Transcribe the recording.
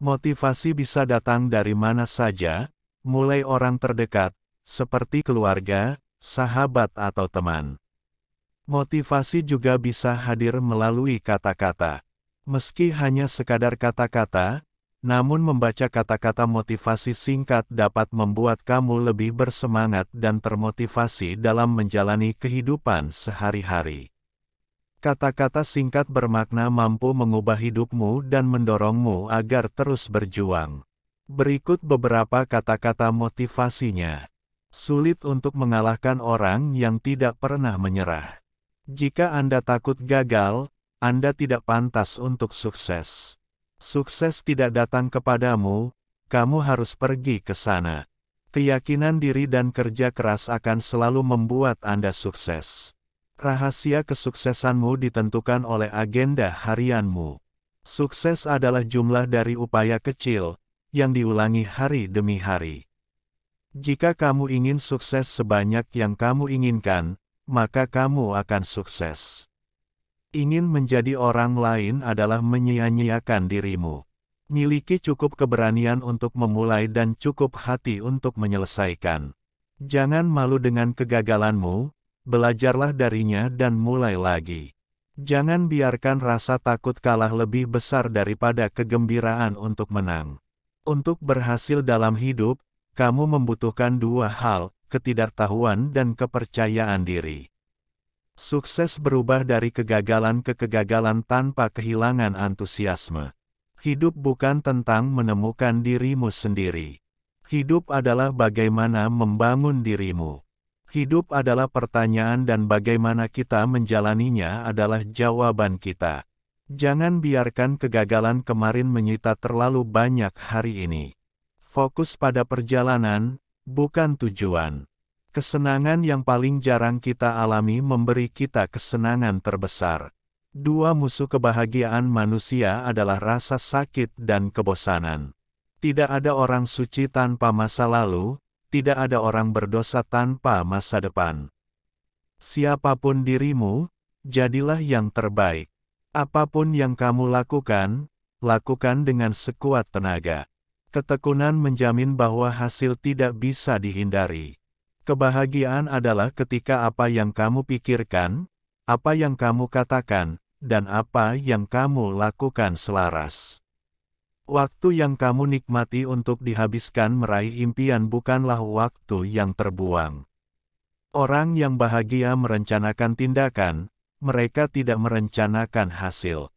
Motivasi bisa datang dari mana saja, mulai orang terdekat, seperti keluarga, sahabat atau teman. Motivasi juga bisa hadir melalui kata-kata. Meski hanya sekadar kata-kata, namun membaca kata-kata motivasi singkat dapat membuat kamu lebih bersemangat dan termotivasi dalam menjalani kehidupan sehari-hari. Kata-kata singkat bermakna mampu mengubah hidupmu dan mendorongmu agar terus berjuang. Berikut beberapa kata-kata motivasinya. Sulit untuk mengalahkan orang yang tidak pernah menyerah. Jika Anda takut gagal, Anda tidak pantas untuk sukses. Sukses tidak datang kepadamu, kamu harus pergi ke sana. Keyakinan diri dan kerja keras akan selalu membuat Anda sukses. Rahasia kesuksesanmu ditentukan oleh agenda harianmu. Sukses adalah jumlah dari upaya kecil yang diulangi hari demi hari. Jika kamu ingin sukses sebanyak yang kamu inginkan, maka kamu akan sukses. Ingin menjadi orang lain adalah menyia-nyiakan dirimu. Miliki cukup keberanian untuk memulai dan cukup hati untuk menyelesaikan. Jangan malu dengan kegagalanmu, belajarlah darinya dan mulai lagi. Jangan biarkan rasa takut kalah lebih besar daripada kegembiraan untuk menang. Untuk berhasil dalam hidup, kamu membutuhkan dua hal, ketidaktahuan dan kepercayaan diri. Sukses berubah dari kegagalan ke kegagalan tanpa kehilangan antusiasme. Hidup bukan tentang menemukan dirimu sendiri. Hidup adalah bagaimana membangun dirimu. Hidup adalah pertanyaan dan bagaimana kita menjalaninya adalah jawaban kita. Jangan biarkan kegagalan kemarin menyita terlalu banyak hari ini. Fokus pada perjalanan, bukan tujuan. Kesenangan yang paling jarang kita alami memberi kita kesenangan terbesar. Dua musuh kebahagiaan manusia adalah rasa sakit dan kebosanan. Tidak ada orang suci tanpa masa lalu, tidak ada orang berdosa tanpa masa depan. Siapapun dirimu, jadilah yang terbaik. Apapun yang kamu lakukan, lakukan dengan sekuat tenaga. Ketekunan menjamin bahwa hasil tidak bisa dihindari. Kebahagiaan adalah ketika apa yang kamu pikirkan, apa yang kamu katakan, dan apa yang kamu lakukan selaras. Waktu yang kamu nikmati untuk dihabiskan meraih impian bukanlah waktu yang terbuang. Orang yang bahagia merencanakan tindakan, mereka tidak merencanakan hasil.